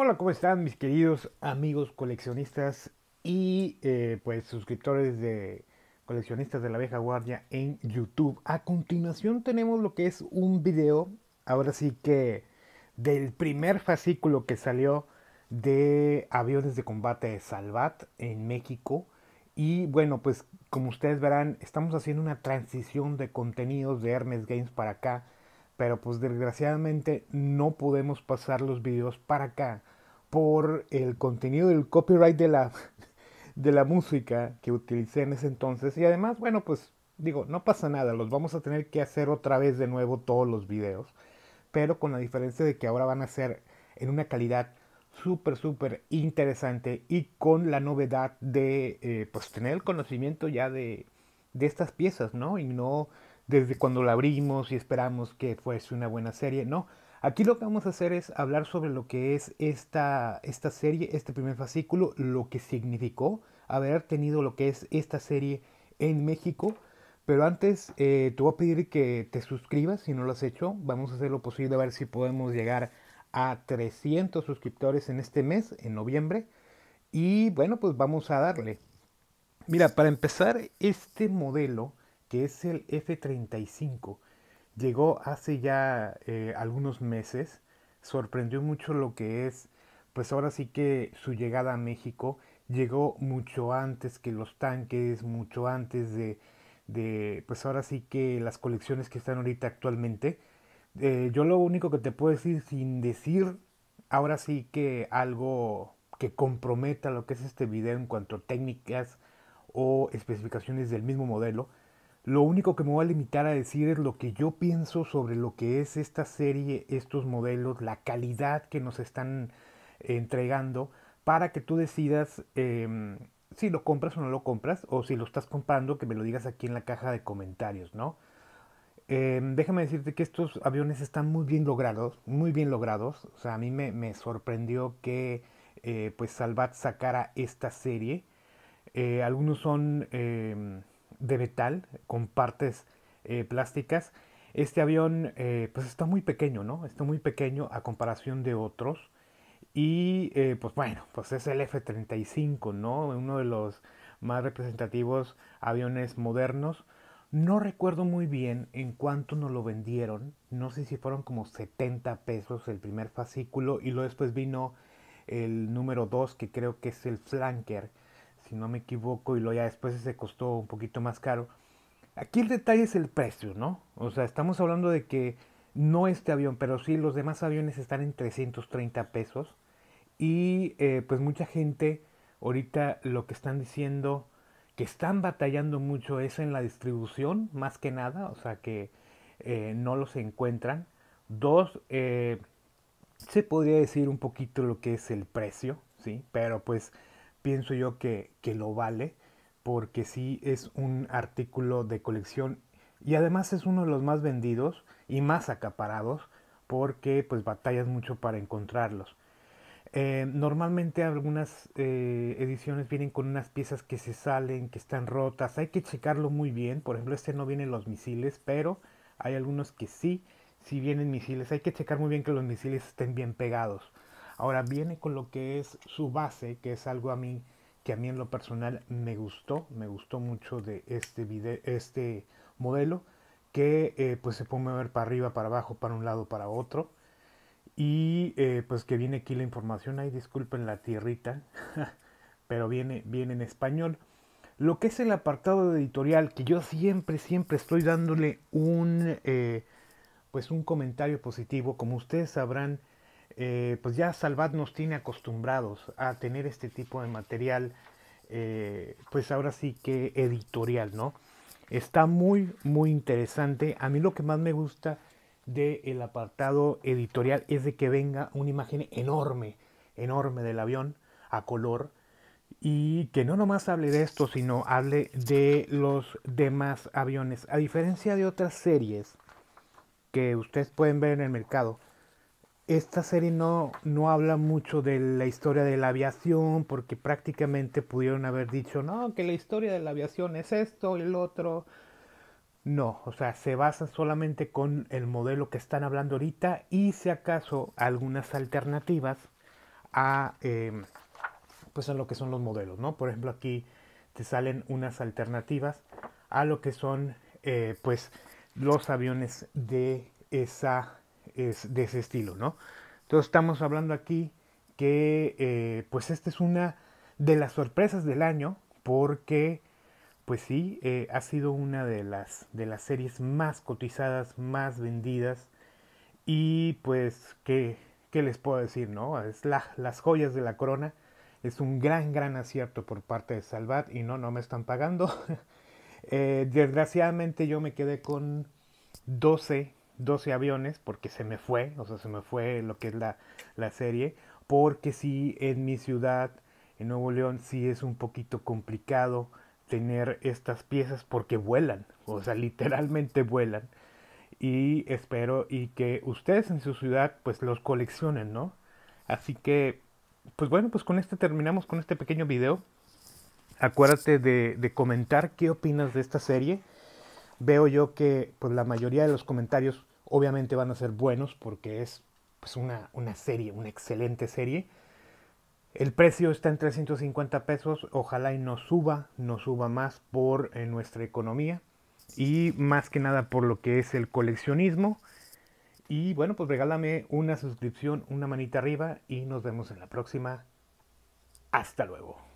Hola, ¿cómo están mis queridos amigos coleccionistas y eh, pues suscriptores de coleccionistas de la vieja guardia en YouTube? A continuación tenemos lo que es un video, ahora sí que del primer fascículo que salió de aviones de combate de Salvat en México. Y bueno, pues como ustedes verán, estamos haciendo una transición de contenidos de Hermes Games para acá pero pues desgraciadamente no podemos pasar los videos para acá por el contenido del copyright de la, de la música que utilicé en ese entonces. Y además, bueno, pues digo, no pasa nada, los vamos a tener que hacer otra vez de nuevo todos los videos, pero con la diferencia de que ahora van a ser en una calidad súper, súper interesante y con la novedad de eh, pues tener el conocimiento ya de, de estas piezas, ¿no? Y no desde cuando la abrimos y esperamos que fuese una buena serie. No, aquí lo que vamos a hacer es hablar sobre lo que es esta, esta serie, este primer fascículo, lo que significó haber tenido lo que es esta serie en México. Pero antes eh, te voy a pedir que te suscribas si no lo has hecho. Vamos a hacer lo posible a ver si podemos llegar a 300 suscriptores en este mes, en noviembre. Y bueno, pues vamos a darle. Mira, para empezar, este modelo que es el F-35. Llegó hace ya eh, algunos meses, sorprendió mucho lo que es, pues ahora sí que su llegada a México llegó mucho antes que los tanques, mucho antes de, pues ahora sí que las colecciones que están ahorita actualmente. Eh, yo lo único que te puedo decir sin decir ahora sí que algo que comprometa lo que es este video en cuanto a técnicas o especificaciones del mismo modelo, lo único que me voy a limitar a decir es lo que yo pienso sobre lo que es esta serie, estos modelos, la calidad que nos están entregando para que tú decidas em, si lo compras o no lo compras o si lo estás comprando que me lo digas aquí en la caja de comentarios, ¿no? Em, déjame decirte que estos aviones están muy bien logrados, muy bien logrados. O sea, a mí me, sorprendió que eh, pues Salvat sacara esta serie. Eh, algunos son em, de metal con partes eh, plásticas. Este avión eh, pues está muy pequeño, ¿no? Está muy pequeño a comparación de otros. Y eh, pues bueno, pues es el F-35, ¿no? Uno de los más representativos aviones modernos. No recuerdo muy bien en cuánto nos lo vendieron. No sé si fueron como 70 pesos el primer fascículo y luego después vino el número 2 que creo que es el flanker si no me equivoco, y lo ya después se costó un poquito más caro. Aquí el detalle es el precio, ¿no? O sea, estamos hablando de que no este avión, pero sí los demás aviones están en 330 pesos. Y eh, pues mucha gente ahorita lo que están diciendo que están batallando mucho es en la distribución, más que nada, o sea que eh, no los encuentran. Dos, eh, se podría decir un poquito lo que es el precio, ¿sí? Pero pues pienso yo que, lo vale, porque sí es un artículo de colección y además es uno de los más vendidos y más acaparados porque pues batallas mucho para encontrarlos. Eh, normalmente algunas eh, ediciones vienen con unas piezas que se salen, que están rotas, hay que checarlo muy bien, por ejemplo este no vienen los misiles, pero hay algunos que sí, si vienen misiles, hay que checar muy bien que los misiles estén bien pegados. Ahora viene con lo que es su base, que es algo a mí que a mí en lo personal me gustó, me gustó mucho de este, video, este modelo, que eh, pues se puede mover para arriba, para abajo, para un lado, para otro. Y eh, pues que viene aquí la información, ahí disculpen la tierrita, pero viene, viene en español. Lo que es el apartado de editorial, que yo siempre, siempre estoy dándole un, eh, pues un comentario positivo. Como ustedes sabrán, eh, pues ya Salvat nos tiene acostumbrados a tener este tipo de material, eh, pues ahora sí que editorial, ¿no? Está muy, muy interesante. A mí lo que más me gusta del el apartado editorial es de que venga una imagen enorme, enorme del avión a color y que no nomás hable de esto, sino hable de los demás aviones. A diferencia de otras series que ustedes pueden ver en el mercado, esta serie no, no habla mucho de la historia de la aviación, porque prácticamente pudieron haber dicho, no, que la historia de la aviación es esto y el otro. No, o sea, se basa solamente con el modelo que están hablando ahorita y si acaso algunas alternativas a, em, pues lo que son los modelos, ¿no? Por ejemplo, aquí te salen unas alternativas a lo que son, eh, pues, los aviones de esa es de ese estilo, ¿no? Entonces estamos hablando aquí que eh, pues esta es una de las sorpresas del año porque pues sí, eh, ha sido una de las, de las series más cotizadas, más vendidas y pues qué, qué les puedo decir, ¿no? Es las joyas de la corona. Es un gran, gran acierto por parte de Salvat y no, no me están pagando. Eh, desgraciadamente yo me quedé con 12 12 aviones porque se me fue, o sea, se me fue lo que es la, la serie, porque sí, en mi ciudad, en Nuevo León, sí es un poquito complicado tener estas piezas porque vuelan, o sea, literalmente vuelan. Y espero y que ustedes en su ciudad pues los coleccionen, ¿no? Así que, pues bueno, pues con este terminamos con este pequeño video. Acuérdate de comentar qué opinas de esta serie veo yo que pues, la mayoría de los comentarios obviamente van a ser buenos porque es pues, una, serie, una excelente serie. El precio está en 350 pesos, ojalá y no suba, no suba más por eh, nuestra economía y más que nada por lo que es el coleccionismo. Y bueno, pues regálame una suscripción, una manita arriba y nos vemos en la próxima. Hasta luego.